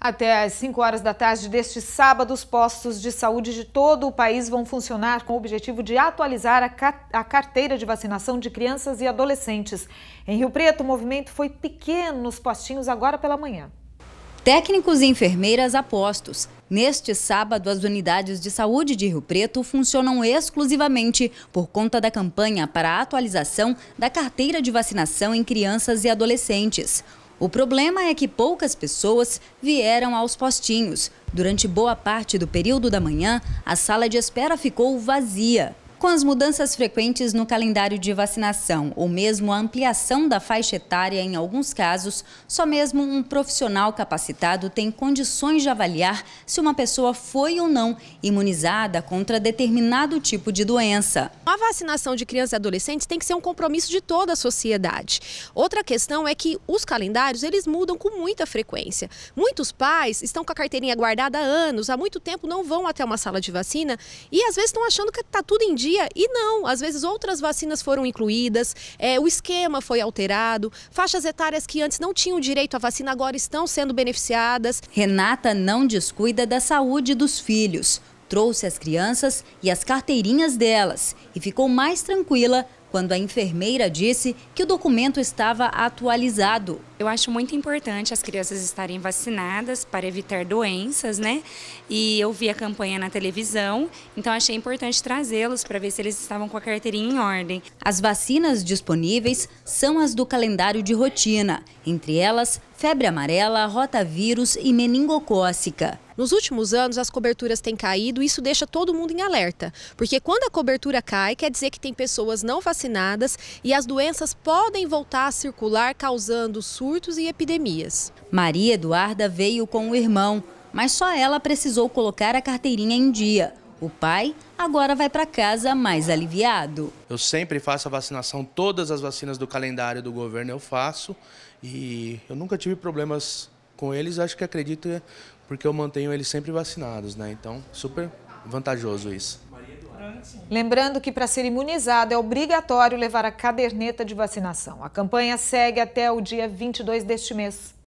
Até às 5 horas da tarde deste sábado, os postos de saúde de todo o país vão funcionar com o objetivo de atualizar a, carteira de vacinação de crianças e adolescentes. Em Rio Preto, o movimento foi pequeno nos postinhos agora pela manhã. Técnicos e enfermeiras a postos. Neste sábado, as unidades de saúde de Rio Preto funcionam exclusivamente por conta da campanha para a atualização da carteira de vacinação em crianças e adolescentes. O problema é que poucas pessoas vieram aos postinhos. Durante boa parte do período da manhã, a sala de espera ficou vazia. Com as mudanças frequentes no calendário de vacinação, ou mesmo a ampliação da faixa etária em alguns casos, só mesmo um profissional capacitado tem condições de avaliar se uma pessoa foi ou não imunizada contra determinado tipo de doença. A vacinação de crianças e adolescentes tem que ser um compromisso de toda a sociedade. Outra questão é que os calendários, eles mudam com muita frequência. Muitos pais estão com a carteirinha guardada há anos, há muito tempo não vão até uma sala de vacina e às vezes estão achando que está tudo em dia dia e não, às vezes outras vacinas foram incluídas, é, o esquema foi alterado, faixas etárias que antes não tinham direito à vacina agora estão sendo beneficiadas. Renata não descuida da saúde dos filhos. Trouxe as crianças e as carteirinhas delas e ficou mais tranquila quando a enfermeira disse que o documento estava atualizado. Eu acho muito importante as crianças estarem vacinadas para evitar doenças, né? E eu vi a campanha na televisão, então achei importante trazê-los para ver se eles estavam com a carteirinha em ordem. As vacinas disponíveis são as do calendário de rotina, entre elas febre amarela, rotavírus e meningocócica. Nos últimos anos, as coberturas têm caído e isso deixa todo mundo em alerta, porque quando a cobertura cai, quer dizer que tem pessoas não vacinadas e as doenças podem voltar a circular, causando surto surtos e epidemias. Maria Eduarda veio com o irmão, mas só ela precisou colocar a carteirinha em dia. O pai agora vai para casa mais aliviado. Eu sempre faço a vacinação, todas as vacinas do calendário do governo eu faço e eu nunca tive problemas com eles, acho que acredito é porque eu mantenho eles sempre vacinados, né? Então, super vantajoso isso. Lembrando que para ser imunizado é obrigatório levar a caderneta de vacinação. A campanha segue até o dia 22 deste mês.